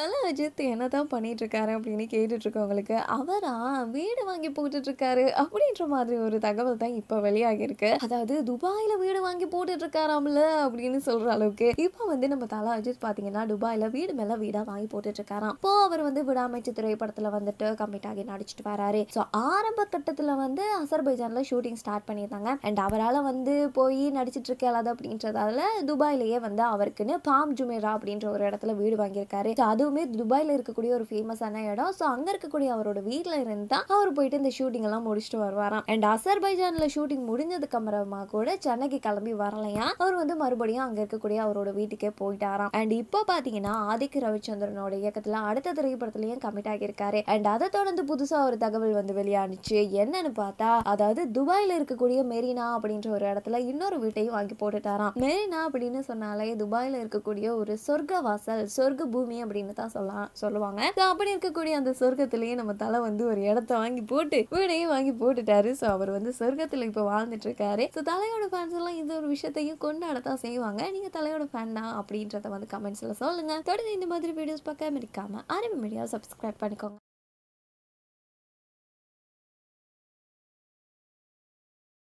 நல்லா அஜித் என்ன தான் பண்ணிகிட்ருக்காரு அப்படின்னு கேட்டுட்ருக்கவங்களுக்கு அவரா வீடு வாங்கி போட்டுட்ருக்காரு அப்படின்ற மாதிரி ஒரு தகவல் தான் இப்போ வெளியாகியிருக்கு அதாவது துபாயில் வீடு வாங்கி போட்டுட்ருக்காராம்ல அப்படின்னு சொல்கிற அளவுக்கு இப்போ வந்து நம்ம தலா அஜித் பார்த்தீங்கன்னா துபாயில் வீடு மேலே வீடாக வாங்கி போட்டுட்ருக்காராம் இப்போ அவர் வந்து விடாமைச்சு திரைப்படத்தில் வந்துட்டு கம்மிட் ஆகி நடிச்சிட்டு வராரு ஸோ ஆரம்ப கட்டத்தில் வந்து அசர்பைஜானில் ஷூட்டிங் ஸ்டார்ட் பண்ணியிருந்தாங்க அண்ட் அவரால் வந்து போய் நடிச்சிட்டு அப்படின்றதால துபாயிலேயே வந்து அவருக்குன்னு பாம் ஜுமேரா அப்படின்ற ஒரு இடத்துல வீடு வாங்கியிருக்காரு அது அதுவுமே துபாயில் இருக்கக்கூடிய ஒரு ஃபேமஸான இடம் ஸோ அங்கே இருக்கக்கூடிய அவரோட வீட்டில் இருந்து தான் அவர் போயிட்டு இந்த ஷூட்டிங் எல்லாம் முடிச்சுட்டு வருவாராம் அண்ட் அசர்பைஜானில் ஷூட்டிங் முடிஞ்சதுக்கு அப்புறமா கூட சென்னைக்கு கிளம்பி வரலையா அவர் வந்து மறுபடியும் அங்கே இருக்கக்கூடிய அவரோட வீட்டுக்கே போயிட்டாராம் அண்ட் இப்போ பார்த்தீங்கன்னா ஆதிக்க ரவிச்சந்திரனோட இயக்கத்தில் அடுத்த திரைப்படத்துலையும் கமிட் ஆகியிருக்காரு அண்ட் அதை தொடர்ந்து புதுசாக ஒரு தகவல் வந்து வெளியானுச்சு என்னன்னு பார்த்தா அதாவது துபாயில் இருக்கக்கூடிய மெரினா அப்படின்ற ஒரு இடத்துல இன்னொரு வீட்டையும் வாங்கி போட்டுட்டாராம் மெரினா அப்படின்னு சொன்னாலே துபாயில் இருக்கக்கூடிய ஒரு சொர்க்க வாசல் சொர்க்க பூமி அப்படின்னு தான் சொல்லலாம் சொல்லுவாங்க அப்படி இருக்கக்கூடிய அந்த சொர்க்கத்திலேயே நம்ம தலை வந்து ஒரு இடத்த வாங்கி போட்டு வீடையும் வாங்கி போட்டுட்டாரு ஸோ அவர் வந்து சொர்க்கத்தில் இப்போ வாழ்ந்துட்டு இருக்காரு ஸோ தலையோட ஃபேன்ஸ் எல்லாம் இந்த ஒரு விஷயத்தையும் கொண்டாட தான் செய்வாங்க நீங்கள் தலையோட ஃபேன் அப்படின்றத வந்து கமெண்ட்ஸில் சொல்லுங்கள் தொடர்ந்து இந்த மாதிரி வீடியோஸ் பார்க்காம இருக்காமல் ஆரம்பி மீடியா சப்ஸ்கிரைப் பண்ணிக்கோங்க